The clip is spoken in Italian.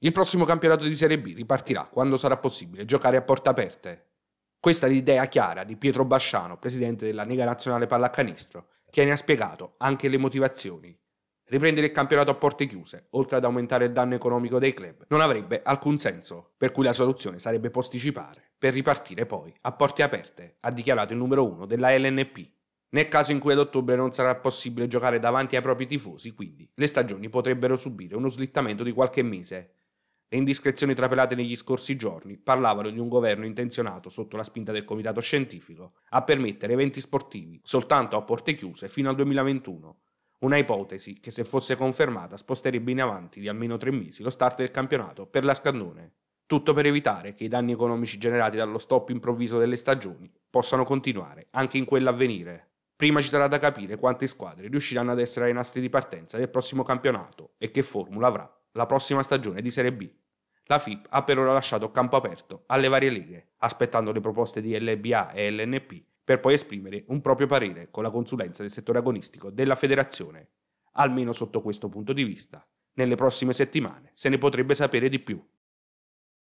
Il prossimo campionato di Serie B ripartirà quando sarà possibile giocare a porte aperte. Questa è l'idea chiara di Pietro Basciano, presidente della Lega Nazionale Pallacanestro, che ne ha spiegato anche le motivazioni. Riprendere il campionato a porte chiuse, oltre ad aumentare il danno economico dei club, non avrebbe alcun senso, per cui la soluzione sarebbe posticipare, per ripartire poi a porte aperte, ha dichiarato il numero uno della LNP. Nel caso in cui ad ottobre non sarà possibile giocare davanti ai propri tifosi, quindi, le stagioni potrebbero subire uno slittamento di qualche mese, indiscrezioni trapelate negli scorsi giorni parlavano di un governo intenzionato, sotto la spinta del comitato scientifico, a permettere eventi sportivi soltanto a porte chiuse fino al 2021. Una ipotesi che, se fosse confermata, sposterebbe in avanti di almeno tre mesi lo start del campionato per la Scannone. Tutto per evitare che i danni economici generati dallo stop improvviso delle stagioni possano continuare anche in quell'avvenire. Prima ci sarà da capire quante squadre riusciranno ad essere ai nastri di partenza del prossimo campionato e che formula avrà la prossima stagione di Serie B. La FIP ha per ora lasciato campo aperto alle varie leghe, aspettando le proposte di LBA e LNP per poi esprimere un proprio parere con la consulenza del settore agonistico della federazione. Almeno sotto questo punto di vista, nelle prossime settimane se ne potrebbe sapere di più.